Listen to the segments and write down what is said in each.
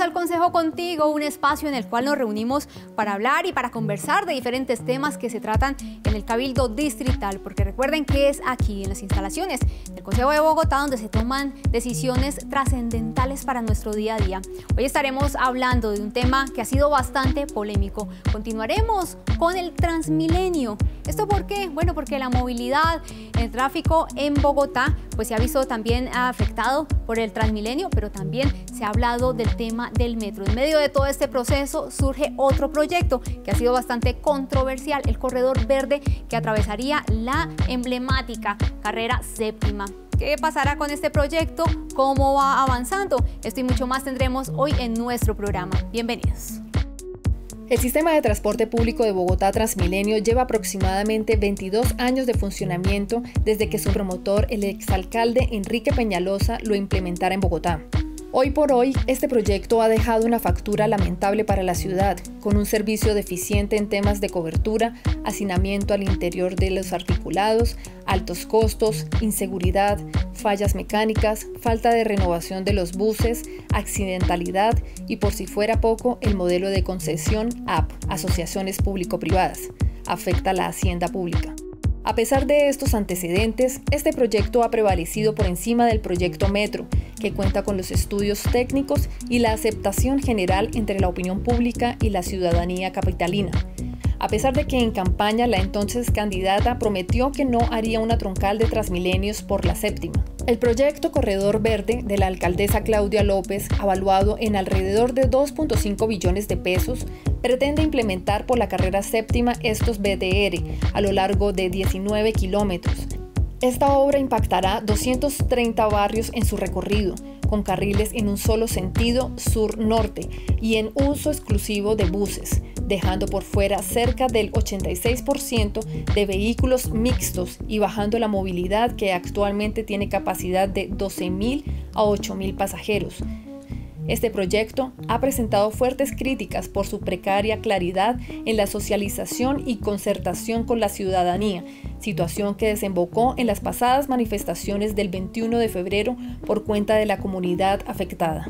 al Consejo Contigo, un espacio en el cual nos reunimos para hablar y para conversar de diferentes temas que se tratan en el Cabildo Distrital, porque recuerden que es aquí, en las instalaciones del Consejo de Bogotá, donde se toman decisiones trascendentales para nuestro día a día. Hoy estaremos hablando de un tema que ha sido bastante polémico. Continuaremos con el Transmilenio. ¿Esto por qué? Bueno, porque la movilidad, el tráfico en Bogotá, pues se ha visto también afectado por el Transmilenio, pero también se ha hablado del tema del metro. En medio de todo este proceso surge otro proyecto que ha sido bastante controversial, el corredor verde que atravesaría la emblemática carrera séptima qué pasará con este proyecto, cómo va avanzando. Esto y mucho más tendremos hoy en nuestro programa. Bienvenidos. El sistema de transporte público de Bogotá Transmilenio lleva aproximadamente 22 años de funcionamiento desde que su promotor, el exalcalde Enrique Peñalosa, lo implementara en Bogotá. Hoy por hoy, este proyecto ha dejado una factura lamentable para la ciudad, con un servicio deficiente en temas de cobertura, hacinamiento al interior de los articulados, altos costos, inseguridad, fallas mecánicas, falta de renovación de los buses, accidentalidad y por si fuera poco el modelo de concesión AP, asociaciones público-privadas, afecta a la hacienda pública. A pesar de estos antecedentes, este proyecto ha prevalecido por encima del proyecto Metro, que cuenta con los estudios técnicos y la aceptación general entre la opinión pública y la ciudadanía capitalina. A pesar de que en campaña la entonces candidata prometió que no haría una troncal de Transmilenios por la séptima. El proyecto Corredor Verde de la alcaldesa Claudia López, evaluado en alrededor de 2.5 billones de pesos, pretende implementar por la carrera séptima estos BDR a lo largo de 19 kilómetros. Esta obra impactará 230 barrios en su recorrido, con carriles en un solo sentido sur-norte y en uso exclusivo de buses, dejando por fuera cerca del 86% de vehículos mixtos y bajando la movilidad que actualmente tiene capacidad de 12.000 a 8.000 pasajeros este proyecto ha presentado fuertes críticas por su precaria claridad en la socialización y concertación con la ciudadanía, situación que desembocó en las pasadas manifestaciones del 21 de febrero por cuenta de la comunidad afectada.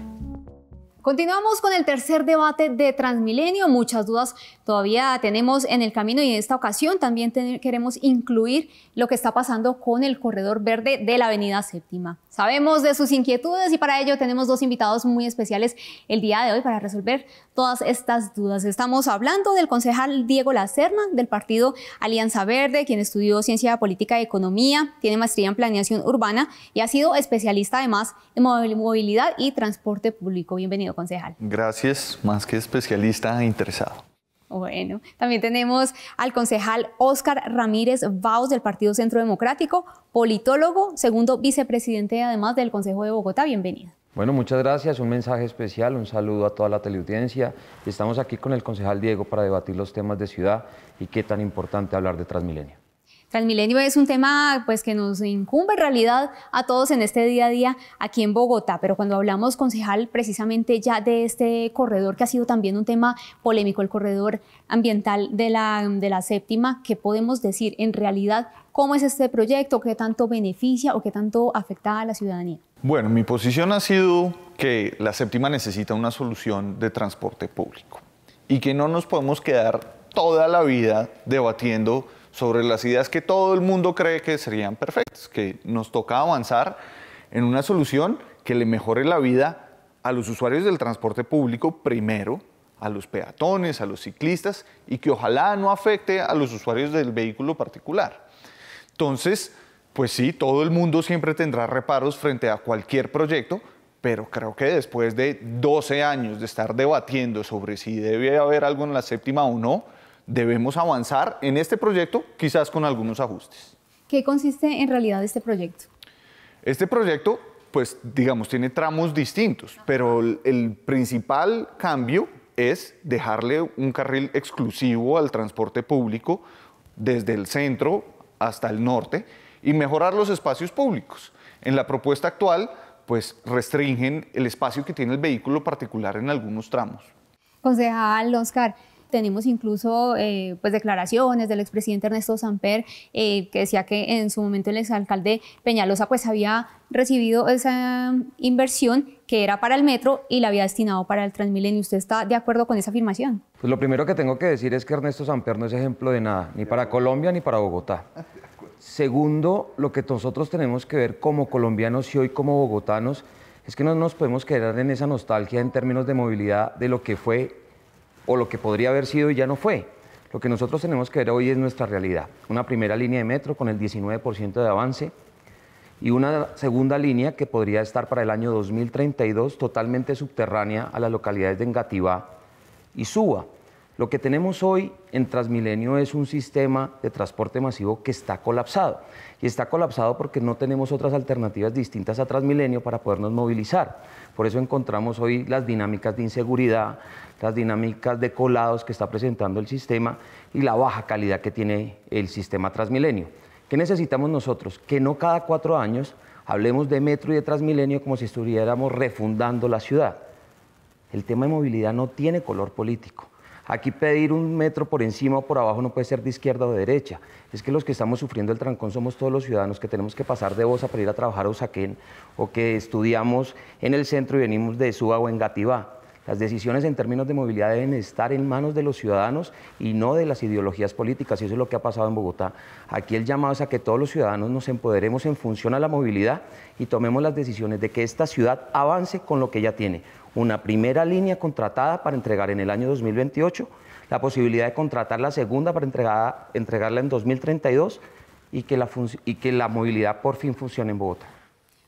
Continuamos con el tercer debate de Transmilenio. Muchas dudas todavía tenemos en el camino y en esta ocasión también queremos incluir lo que está pasando con el corredor verde de la Avenida Séptima. Sabemos de sus inquietudes y para ello tenemos dos invitados muy especiales el día de hoy para resolver todas estas dudas. Estamos hablando del concejal Diego Lacerna del partido Alianza Verde, quien estudió Ciencia Política y Economía, tiene maestría en Planeación Urbana y ha sido especialista además en movilidad y transporte público. Bienvenido, concejal. Gracias, más que especialista, interesado. Bueno, también tenemos al concejal Óscar Ramírez Baus del Partido Centro Democrático, politólogo, segundo vicepresidente además del Consejo de Bogotá. Bienvenido. Bueno, muchas gracias. Un mensaje especial, un saludo a toda la teleaudiencia. Estamos aquí con el concejal Diego para debatir los temas de ciudad y qué tan importante hablar de Transmilenio milenio es un tema pues, que nos incumbe en realidad a todos en este día a día aquí en Bogotá, pero cuando hablamos, concejal, precisamente ya de este corredor que ha sido también un tema polémico, el corredor ambiental de la, de la séptima, ¿qué podemos decir en realidad? ¿Cómo es este proyecto? ¿Qué tanto beneficia o qué tanto afecta a la ciudadanía? Bueno, mi posición ha sido que la séptima necesita una solución de transporte público y que no nos podemos quedar toda la vida debatiendo sobre las ideas que todo el mundo cree que serían perfectas, que nos toca avanzar en una solución que le mejore la vida a los usuarios del transporte público primero, a los peatones, a los ciclistas y que ojalá no afecte a los usuarios del vehículo particular. Entonces, pues sí, todo el mundo siempre tendrá reparos frente a cualquier proyecto, pero creo que después de 12 años de estar debatiendo sobre si debe haber algo en la séptima o no, debemos avanzar en este proyecto, quizás con algunos ajustes. ¿Qué consiste en realidad este proyecto? Este proyecto, pues digamos, tiene tramos distintos, pero el, principal cambio es dejarle un carril exclusivo al transporte público desde el centro hasta el norte y mejorar los espacios públicos. En la propuesta actual, pues restringen el espacio que tiene el vehículo particular en algunos tramos. Concejal Oscar, tenemos incluso eh, pues declaraciones del expresidente Ernesto Samper eh, que decía que en su momento el exalcalde Peñalosa pues había recibido esa inversión que era para el metro y la había destinado para el Transmilenio. ¿Usted está de acuerdo con esa afirmación? Pues lo primero que tengo que decir es que Ernesto Samper no es ejemplo de nada, ni para Colombia ni para Bogotá. Segundo, lo que nosotros tenemos que ver como colombianos y hoy como bogotanos es que no nos podemos quedar en esa nostalgia en términos de movilidad de lo que fue o lo que podría haber sido y ya no fue. Lo que nosotros tenemos que ver hoy es nuestra realidad. Una primera línea de metro con el 19% de avance y una segunda línea que podría estar para el año 2032 totalmente subterránea a las localidades de Engativá y Suba. Lo que tenemos hoy en Transmilenio es un sistema de transporte masivo que está colapsado. Y está colapsado porque no tenemos otras alternativas distintas a Transmilenio para podernos movilizar. Por eso encontramos hoy las dinámicas de inseguridad, las dinámicas de colados que está presentando el sistema y la baja calidad que tiene el sistema Transmilenio. ¿Qué necesitamos nosotros? Que no cada cuatro años hablemos de metro y de Transmilenio como si estuviéramos refundando la ciudad. El tema de movilidad no tiene color político Aquí pedir un metro por encima o por abajo no puede ser de izquierda o de derecha. Es que los que estamos sufriendo el trancón somos todos los ciudadanos que tenemos que pasar de Bosa para ir a trabajar a Usaquén o que estudiamos en el centro y venimos de Suba o en las decisiones en términos de movilidad deben estar en manos de los ciudadanos y no de las ideologías políticas, y eso es lo que ha pasado en Bogotá. Aquí el llamado es a que todos los ciudadanos nos empoderemos en función a la movilidad y tomemos las decisiones de que esta ciudad avance con lo que ya tiene. Una primera línea contratada para entregar en el año 2028, la posibilidad de contratar la segunda para entregarla en 2032 y que, la y que la movilidad por fin funcione en Bogotá.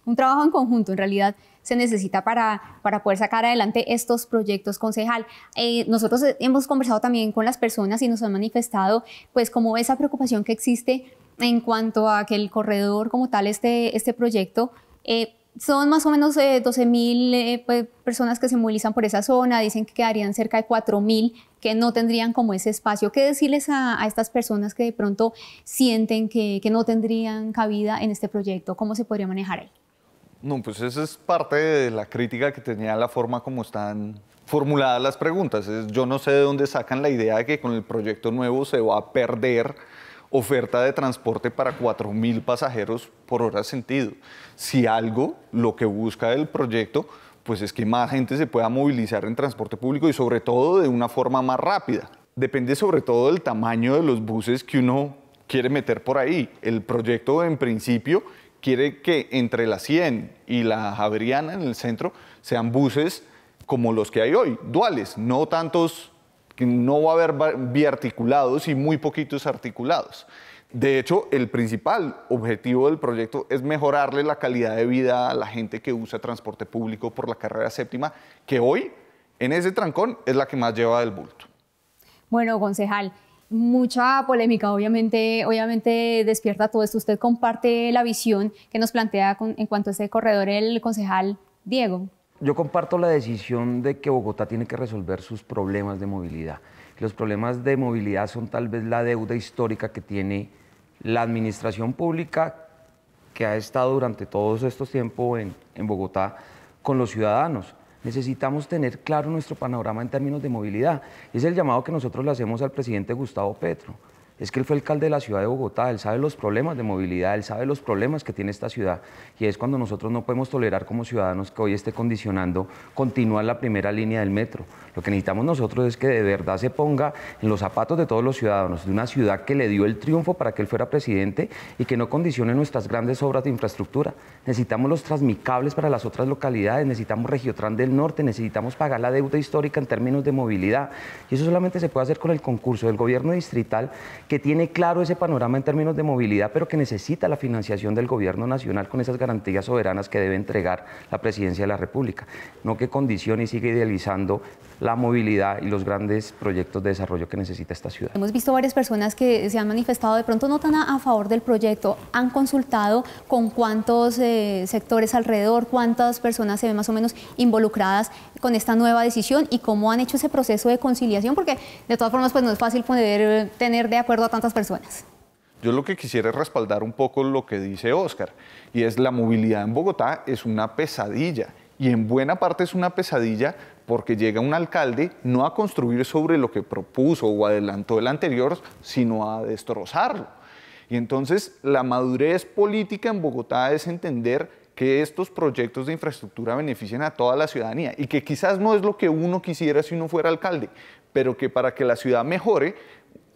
Un trabajo en conjunto, en realidad se necesita para, para poder sacar adelante estos proyectos, concejal. Eh, nosotros hemos conversado también con las personas y nos han manifestado, pues, como esa preocupación que existe en cuanto a que el corredor como tal, este, este proyecto, eh, son más o menos 12 eh, mil pues, personas que se movilizan por esa zona, dicen que quedarían cerca de 4 mil que no tendrían como ese espacio. ¿Qué decirles a, estas personas que de pronto sienten que, no tendrían cabida en este proyecto? ¿Cómo se podría manejar ahí? No, pues esa es parte de la crítica que tenía la forma como están formuladas las preguntas. yo no sé de dónde sacan la idea de que con el proyecto nuevo se va a perder oferta de transporte para 4.000 pasajeros por hora sentido. Si algo, lo que busca el proyecto, pues es que más gente se pueda movilizar en transporte público y sobre todo de una forma más rápida. Depende sobre todo del tamaño de los buses que uno quiere meter por ahí. El proyecto en principio quiere que entre la 100 y la Javeriana en el centro sean buses como los que hay hoy, duales, no tantos, no va a haber biarticulados y muy poquitos articulados. De hecho, el principal objetivo del proyecto es mejorarle la calidad de vida a la gente que usa transporte público por la carrera séptima, que hoy en ese trancón es la que más lleva del bulto. Bueno, concejal, mucha polémica, obviamente, obviamente despierta todo esto. ¿Usted comparte la visión que nos plantea en cuanto a este corredor el concejal Diego? Yo comparto la decisión de que Bogotá tiene que resolver sus problemas de movilidad. Los problemas de movilidad son tal vez la deuda histórica que tiene la administración pública que ha estado durante todos estos tiempos en, en Bogotá con los ciudadanos necesitamos tener claro nuestro panorama en términos de movilidad. Es el llamado que nosotros le hacemos al presidente Gustavo Petro es que él fue alcalde de la ciudad de Bogotá, él sabe los problemas de movilidad, él sabe los problemas que tiene esta ciudad y es cuando nosotros no podemos tolerar como ciudadanos que hoy esté condicionando continuar la primera línea del metro. Lo que necesitamos nosotros es que de verdad se ponga en los zapatos de todos los ciudadanos, de una ciudad que le dio el triunfo para que él fuera presidente y que no condicione nuestras grandes obras de infraestructura. Necesitamos los transmicables para las otras localidades, necesitamos Regiotran del Norte, necesitamos pagar la deuda histórica en términos de movilidad y eso solamente se puede hacer con el concurso del gobierno distrital que tiene claro ese panorama en términos de movilidad, pero que necesita la financiación del gobierno nacional con esas garantías soberanas que debe entregar la presidencia de la República, no que condicione y siga idealizando la movilidad y los grandes proyectos de desarrollo que necesita esta ciudad. Hemos visto varias personas que se han manifestado de pronto no tan a, favor del proyecto, han consultado con cuántos eh, sectores alrededor, cuántas personas se ven más o menos involucradas con esta nueva decisión y cómo han hecho ese proceso de conciliación, porque de todas formas pues no es fácil poder eh, tener de acuerdo a tantas personas. Yo lo que quisiera es respaldar un poco lo que dice Oscar, y es la movilidad en Bogotá es una pesadilla, y en buena parte es una pesadilla porque llega un alcalde no a construir sobre lo que propuso o adelantó el anterior, sino a destrozarlo. Y entonces la madurez política en Bogotá es entender que estos proyectos de infraestructura beneficien a toda la ciudadanía y que quizás no es lo que uno quisiera si uno fuera alcalde, pero que para que la ciudad mejore,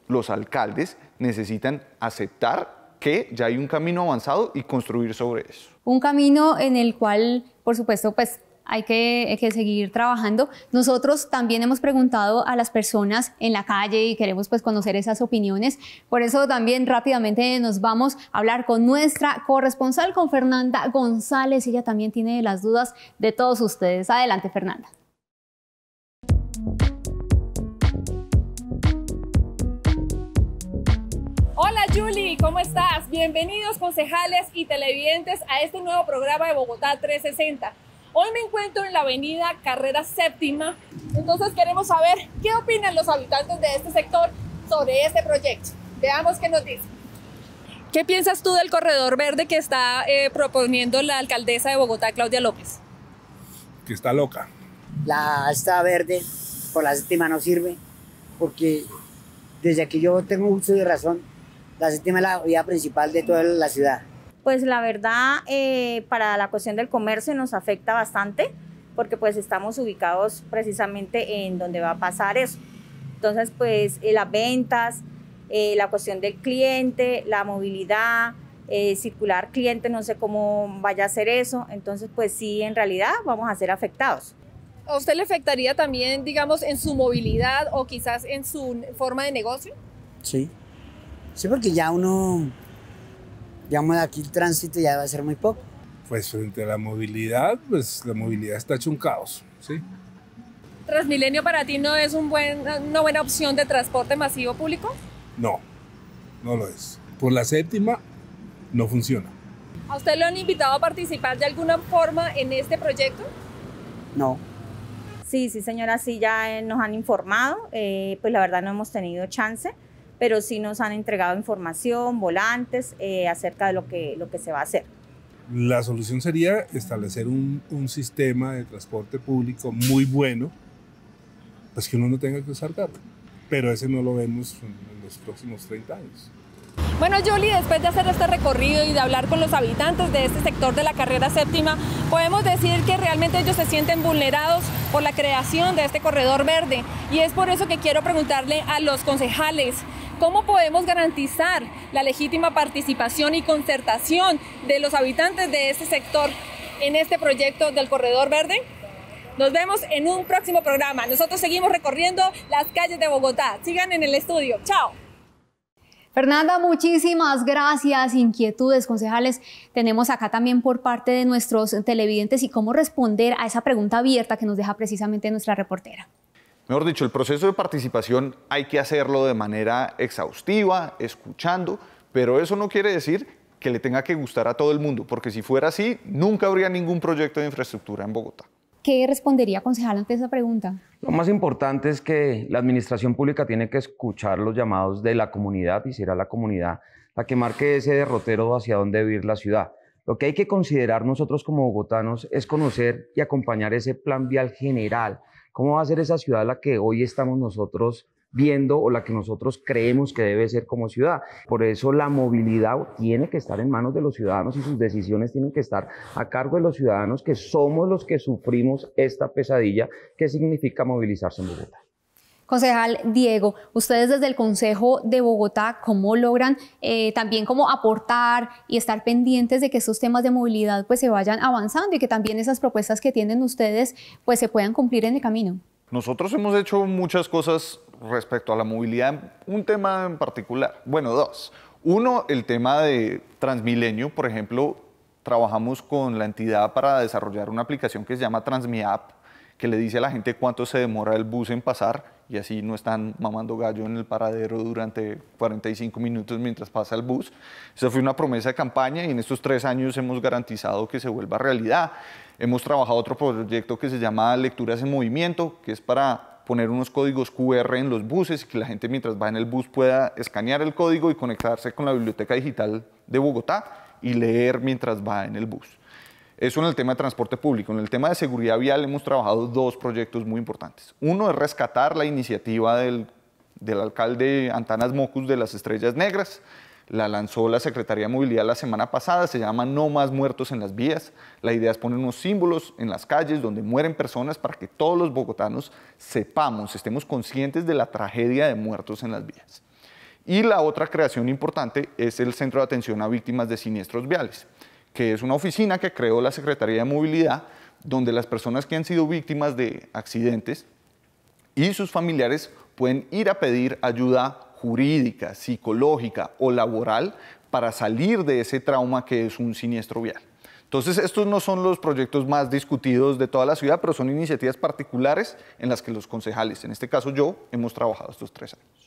los alcaldes necesitan aceptar que ya hay un camino avanzado y construir sobre eso. Un camino en el cual, por supuesto, pues hay eh, que, seguir trabajando. Nosotros también hemos preguntado a las personas en la calle y queremos pues, conocer esas opiniones. Por eso también rápidamente nos vamos a hablar con nuestra corresponsal, con Fernanda González. Ella también tiene las dudas de todos ustedes. Adelante, Fernanda. Hola Julie, ¿cómo estás? Bienvenidos concejales y televidentes a este nuevo programa de Bogotá 360 Hoy me encuentro en la avenida Carrera Séptima, entonces queremos saber qué opinan los habitantes de este sector sobre este proyecto. Veamos qué nos dicen. ¿Qué piensas tú del corredor verde que está eh, proponiendo la alcaldesa de Bogotá, Claudia López? Que está loca. La está verde por la séptima no sirve, porque desde que yo tengo uso de razón, la séptima es la vía principal de toda la ciudad pues la verdad eh, para la cuestión del comercio nos afecta bastante porque pues estamos ubicados precisamente en donde va a pasar eso. Entonces pues eh, las ventas, eh, la cuestión del cliente, la movilidad, circular cliente, no sé cómo vaya a ser eso. Entonces pues sí, en realidad vamos a ser afectados. ¿A usted le afectaría también, digamos, en su movilidad o quizás en su forma de negocio? Sí. Sí, porque ya uno de aquí el tránsito ya va a ser muy poco. Pues frente a la movilidad, pues la movilidad está hecho un caos, ¿sí? ¿Transmilenio para ti no es una buena opción de transporte masivo público? No, no lo es. Por la séptima, no funciona. ¿A usted lo han invitado a participar de alguna forma en este proyecto? No. Sí, sí, señora, sí, ya eh, nos han informado. Eh, pues la verdad no hemos tenido chance pero sí nos han entregado información, volantes eh, acerca de lo que, lo que se va a hacer. La solución sería establecer un, un sistema de transporte público muy bueno, pues que uno no tenga que usar carro, pero ese no lo vemos en los próximos 30 años. Bueno, Yoli, después de hacer este recorrido y de hablar con los habitantes de este sector de la carrera séptima, podemos decir que realmente ellos se sienten vulnerados por la creación de este corredor verde. Y es por eso que quiero preguntarle a los concejales ¿Cómo podemos garantizar la legítima participación y concertación de los habitantes de este sector en este proyecto del Corredor Verde? Nos vemos en un próximo programa. Nosotros seguimos recorriendo las calles de Bogotá. Sigan en el estudio. Chao. Fernanda, muchísimas gracias. Inquietudes, concejales, tenemos acá también por parte de nuestros televidentes y cómo responder a esa pregunta abierta que nos deja precisamente nuestra reportera. Mejor dicho, el proceso de participación hay que hacerlo de manera exhaustiva, escuchando, pero eso no quiere decir que le tenga que gustar a todo el mundo, porque si fuera así, nunca habría ningún proyecto de infraestructura en Bogotá. ¿Qué respondería, concejal, ante esa pregunta? Lo más importante es que la administración pública tiene que escuchar los llamados de la comunidad y será la comunidad la que marque ese derrotero hacia dónde ir la ciudad. Lo que hay que considerar nosotros como bogotanos es conocer y acompañar ese plan vial general ¿Cómo va a ser esa ciudad la que hoy estamos nosotros viendo o la que nosotros creemos que debe ser como ciudad. Por eso la movilidad tiene que estar en manos de los ciudadanos y sus decisiones tienen que estar a cargo de los ciudadanos que somos los que sufrimos esta pesadilla que significa movilizarse en Bogotá. Concejal Diego, ustedes desde el Consejo de Bogotá, ¿cómo logran eh, también como aportar y estar pendientes de que esos temas de movilidad pues se vayan avanzando y que también esas propuestas que tienen ustedes pues se puedan cumplir en el camino? Nosotros hemos hecho muchas cosas respecto a la movilidad, un tema en particular, bueno, dos. Uno, el tema de Transmilenio, por ejemplo, trabajamos con la entidad para desarrollar una aplicación que se llama TransmiApp, que le dice a la gente cuánto se demora el bus en pasar y así no están mamando gallo en el paradero durante 45 minutos mientras pasa el bus. Esa fue una promesa de campaña y en estos tres años hemos garantizado que se vuelva realidad. Hemos trabajado otro proyecto que se llama Lecturas en Movimiento, que es para poner unos códigos QR en los buses y que la gente mientras va en el bus pueda escanear el código y conectarse con la Biblioteca Digital de Bogotá y leer mientras va en el bus. Eso en el tema de transporte público. En el tema de seguridad vial hemos trabajado dos proyectos muy importantes. Uno es rescatar la iniciativa del, alcalde Antanas Mocus de las Estrellas Negras. La lanzó la Secretaría de Movilidad la semana pasada, se llama No más muertos en las vías. La idea es poner unos símbolos en las calles donde mueren personas para que todos los bogotanos sepamos, estemos conscientes de la tragedia de muertos en las vías. Y la otra creación importante es el Centro de Atención a Víctimas de Siniestros Viales que es una oficina que creó la Secretaría de Movilidad, donde las personas que han sido víctimas de accidentes y sus familiares pueden ir a pedir ayuda jurídica, psicológica o laboral para salir de ese trauma que es un siniestro vial. Entonces, estos no son los proyectos más discutidos de toda la ciudad, pero son iniciativas particulares en las que los concejales, en este caso yo, hemos trabajado estos tres años.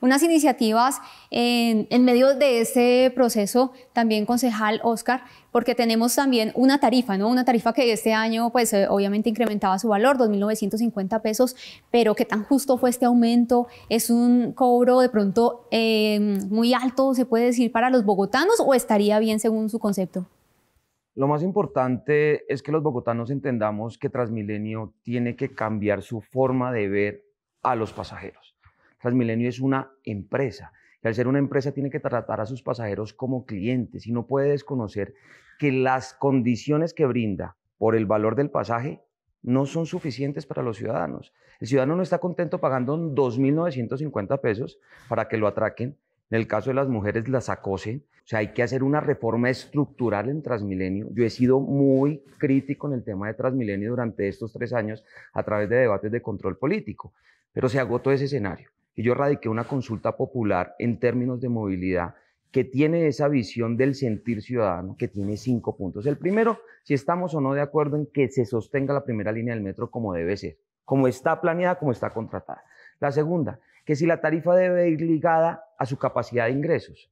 Unas iniciativas en, medio de este proceso, también concejal Oscar, porque tenemos también una tarifa, ¿no? Una tarifa que este año, pues eh, obviamente incrementaba su valor, 2.950 pesos, pero ¿qué tan justo fue este aumento? ¿Es un cobro de pronto em, muy alto, se puede decir, para los bogotanos o estaría bien según su concepto? Lo más importante es que los bogotanos entendamos que Transmilenio tiene que cambiar su forma de ver a los pasajeros. Transmilenio es una empresa y al ser una empresa tiene que tratar a sus pasajeros como clientes y no puede desconocer que las condiciones que brinda por el valor del pasaje no son suficientes para los ciudadanos. El ciudadano no está contento pagando 2.950 pesos para que lo atraquen. En el caso de las mujeres, las acosen. O sea, hay que hacer una reforma estructural en Transmilenio. Yo he sido muy crítico en el tema de Transmilenio durante estos tres años a través de debates de control político, pero se agotó ese escenario yo radiqué una consulta popular en términos de movilidad que tiene esa visión del sentir ciudadano, que tiene cinco puntos. El primero, si estamos o no de acuerdo en que se sostenga la primera línea del metro como debe ser, como está planeada, como está contratada. La segunda, que si la tarifa debe ir ligada a su capacidad de ingresos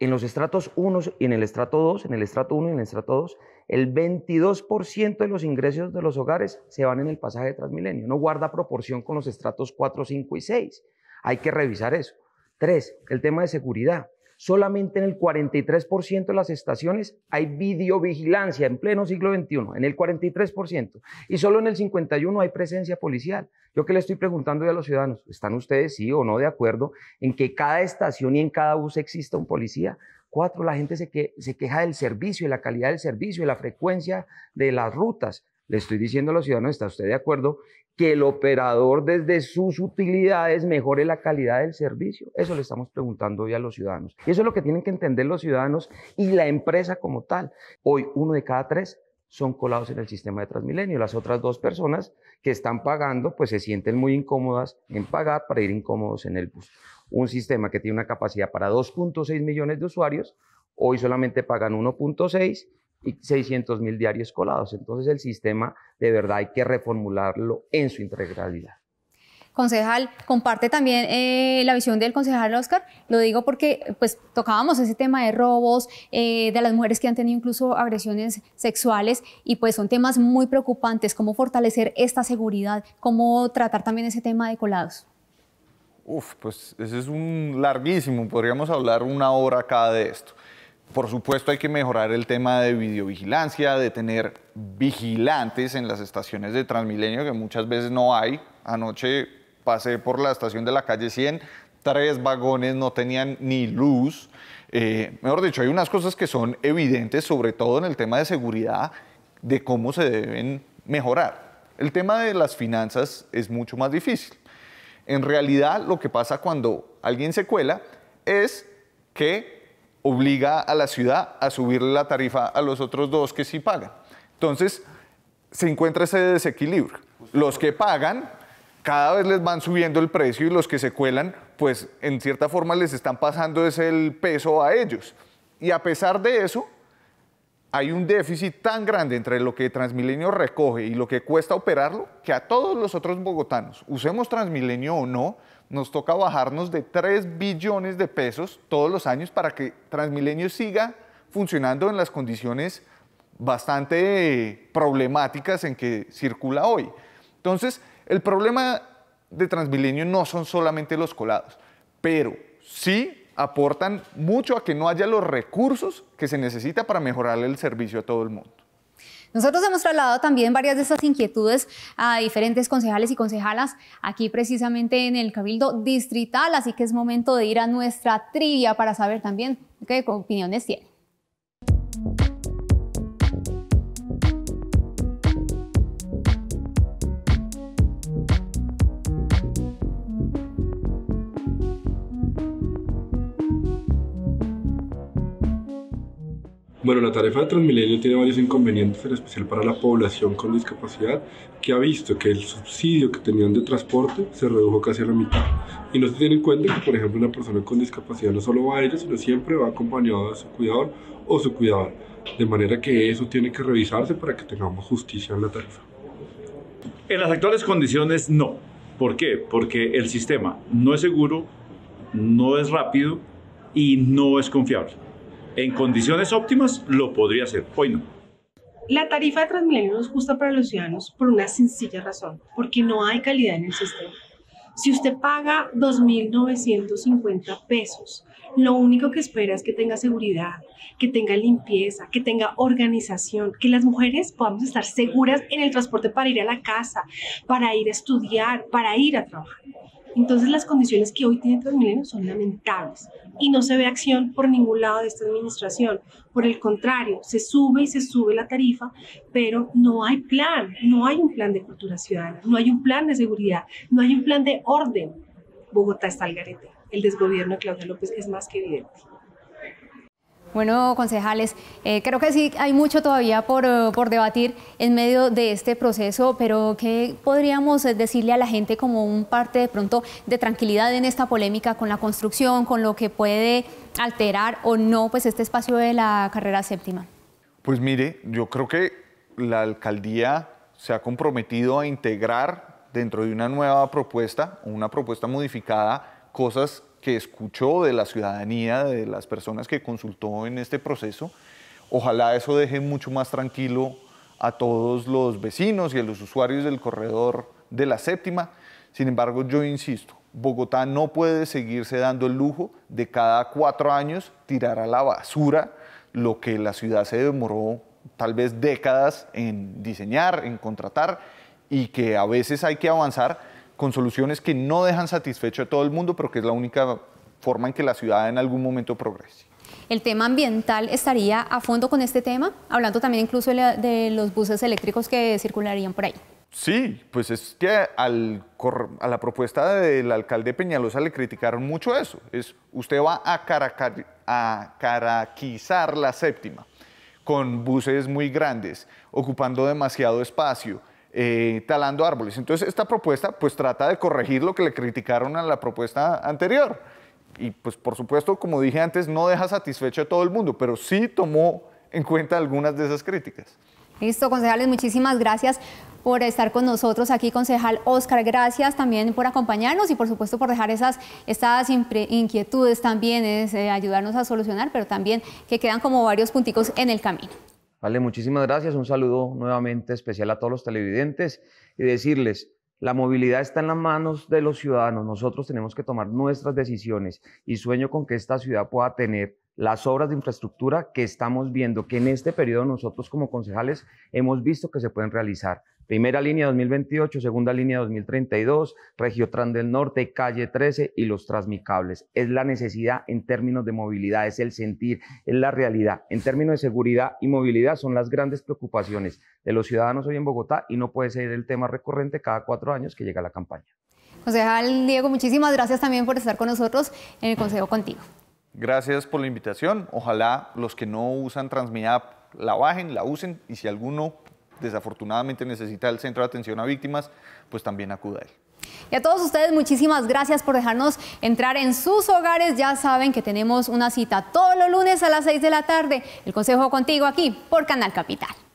en los estratos 1 y en el estrato 2, en el estrato 1 y en el estrato 2, el 22% de los ingresos de los hogares se van en el pasaje de Transmilenio. No guarda proporción con los estratos 4, 5 y 6. Hay que revisar eso. Tres, el tema de seguridad solamente en el 43% de las estaciones hay videovigilancia en pleno siglo XXI, en el 43%, y solo en el 51% hay presencia policial. Yo que le estoy preguntando a los ciudadanos, ¿están ustedes sí o no de acuerdo en que cada estación y en cada bus exista un policía? Cuatro, la gente se, que, se queja del servicio, de la calidad del servicio, de la frecuencia de las rutas. Le estoy diciendo a los ciudadanos, ¿está usted de acuerdo que el operador desde sus utilidades mejore la calidad del servicio. Eso le estamos preguntando hoy a los ciudadanos. Y eso es lo que tienen que entender los ciudadanos y la empresa como tal. Hoy uno de cada tres son colados en el sistema de Transmilenio. Las otras dos personas que están pagando, pues se sienten muy incómodas en pagar para ir incómodos en el bus. Un sistema que tiene una capacidad para 2.6 millones de usuarios, hoy solamente pagan 1.6 y 600 mil diarios colados. Entonces el sistema de verdad hay que reformularlo en su integralidad. Concejal, comparte también eh, la visión del concejal Oscar. Lo digo porque pues tocábamos ese tema de robos, eh, de las mujeres que han tenido incluso agresiones sexuales y pues son temas muy preocupantes. ¿Cómo fortalecer esta seguridad? ¿Cómo tratar también ese tema de colados? Uf, pues ese es un larguísimo. Podríamos hablar una hora cada de esto. Por supuesto hay que mejorar el tema de videovigilancia, de tener vigilantes en las estaciones de Transmilenio, que muchas veces no hay. Anoche pasé por la estación de la calle 100, tres vagones no tenían ni luz. Eh, mejor dicho, hay unas cosas que son evidentes, sobre todo en el tema de seguridad, de cómo se deben mejorar. El tema de las finanzas es mucho más difícil. En realidad lo que pasa cuando alguien se cuela es que obliga a la ciudad a subir la tarifa a los otros dos que sí pagan. Entonces, se encuentra ese desequilibrio. Los que pagan, cada vez les van subiendo el precio y los que se cuelan, pues en cierta forma les están pasando ese el peso a ellos. Y a pesar de eso, hay un déficit tan grande entre lo que Transmilenio recoge y lo que cuesta operarlo, que a todos los otros bogotanos, usemos Transmilenio o no, nos toca bajarnos de 3 billones de pesos todos los años para que Transmilenio siga funcionando en las condiciones bastante problemáticas en que circula hoy. Entonces, el problema de Transmilenio no son solamente los colados, pero sí aportan mucho a que no haya los recursos que se necesita para mejorar el servicio a todo el mundo. Nosotros hemos trasladado también varias de estas inquietudes a diferentes concejales y concejalas aquí precisamente en el Cabildo Distrital, así que es momento de ir a nuestra trivia para saber también qué opiniones tienen. Bueno, la tarifa de Transmilenio tiene varios inconvenientes, en especial para la población con discapacidad, que ha visto que el subsidio que tenían de transporte se redujo casi a la mitad. Y no se tiene en cuenta que, por ejemplo, una persona con discapacidad no solo va a ella, sino siempre va acompañada de su cuidador o su cuidadora. De manera que eso tiene que revisarse para que tengamos justicia en la tarifa. En las actuales condiciones, no. ¿Por qué? Porque el sistema no es seguro, no es rápido y no es confiable. En condiciones óptimas lo podría hacer, hoy no. La tarifa de Transmilenio no es justa para los ciudadanos por una sencilla razón, porque no hay calidad en el sistema. Si usted paga 2.950 pesos, lo único que espera es que tenga seguridad, que tenga limpieza, que tenga organización, que las mujeres podamos estar seguras en el transporte para ir a la casa, para ir a estudiar, para ir a trabajar. Entonces las condiciones que hoy tiene Transmilenio son lamentables y no se ve acción por ningún lado de esta administración. Por el contrario, se sube y se sube la tarifa, pero no hay plan, no hay un plan de cultura ciudadana, no hay un plan de seguridad, no hay un plan de orden. Bogotá está al garete. El desgobierno de Claudia López es más que evidente. Bueno, concejales, eh, creo que sí hay mucho todavía eh, por, debatir en medio de este proceso, pero ¿qué podríamos decirle a la gente como un parte de pronto de tranquilidad en esta polémica con la construcción, con lo que puede alterar o no pues este espacio de la carrera séptima? Pues mire, yo creo que la alcaldía se ha comprometido a integrar dentro de una nueva propuesta, una propuesta modificada, cosas que escuchó de la ciudadanía, de las personas que consultó en este proceso, ojalá eso deje mucho más tranquilo a todos los vecinos y a los usuarios del corredor de la séptima. Sin embargo, yo insisto, Bogotá no puede seguirse dando el lujo de cada cuatro años tirar a la basura lo que la ciudad se demoró tal vez décadas en diseñar, en contratar y que a veces hay que avanzar con soluciones que no dejan satisfecho a todo el mundo, pero que es la única forma en que la ciudad en algún momento progrese. ¿El tema ambiental estaría a fondo con este tema? Hablando también incluso de los buses eléctricos que circularían por ahí. Sí, pues es que a la propuesta del alcalde Peñalosa le criticaron mucho eso. Es, usted va a, a caraquizar la séptima con buses muy grandes, ocupando demasiado espacio, eh, talando árboles. Entonces, esta propuesta pues trata de corregir lo que le criticaron a la propuesta anterior. Y pues por supuesto, como dije antes, no deja satisfecho a todo el mundo, pero sí tomó en cuenta algunas de esas críticas. Listo, concejales, muchísimas gracias por estar con nosotros aquí, concejal Oscar. Gracias también por acompañarnos y por supuesto por dejar esas, estas inquietudes también, es, eh, ayudarnos a solucionar, pero también que quedan como varios punticos en el camino. Vale, muchísimas gracias. Un saludo nuevamente especial a todos los televidentes y decirles, la movilidad está en las manos de los ciudadanos. Nosotros tenemos que tomar nuestras decisiones y sueño con que esta ciudad pueda tener las obras de infraestructura que estamos viendo, que en este periodo nosotros como concejales hemos visto que se pueden realizar. Primera línea 2028, segunda línea 2032, Regiotrán del Norte, calle 13 y los transmicables. Es la necesidad en términos de movilidad, es el sentir, es la realidad. En términos de seguridad y movilidad son las grandes preocupaciones de los ciudadanos hoy en Bogotá y no puede ser el tema recurrente cada cuatro años que llega la campaña. Concejal Diego, muchísimas gracias también por estar con nosotros en el Consejo Contigo. Gracias por la invitación. Ojalá los que no usan Transmiap la bajen, la usen y si alguno desafortunadamente necesita el Centro de Atención a Víctimas, pues también acuda a él. Y a todos ustedes, muchísimas gracias por dejarnos entrar en sus hogares. Ya saben que tenemos una cita todos los lunes a las 6 de la tarde. El Consejo contigo aquí por Canal Capital.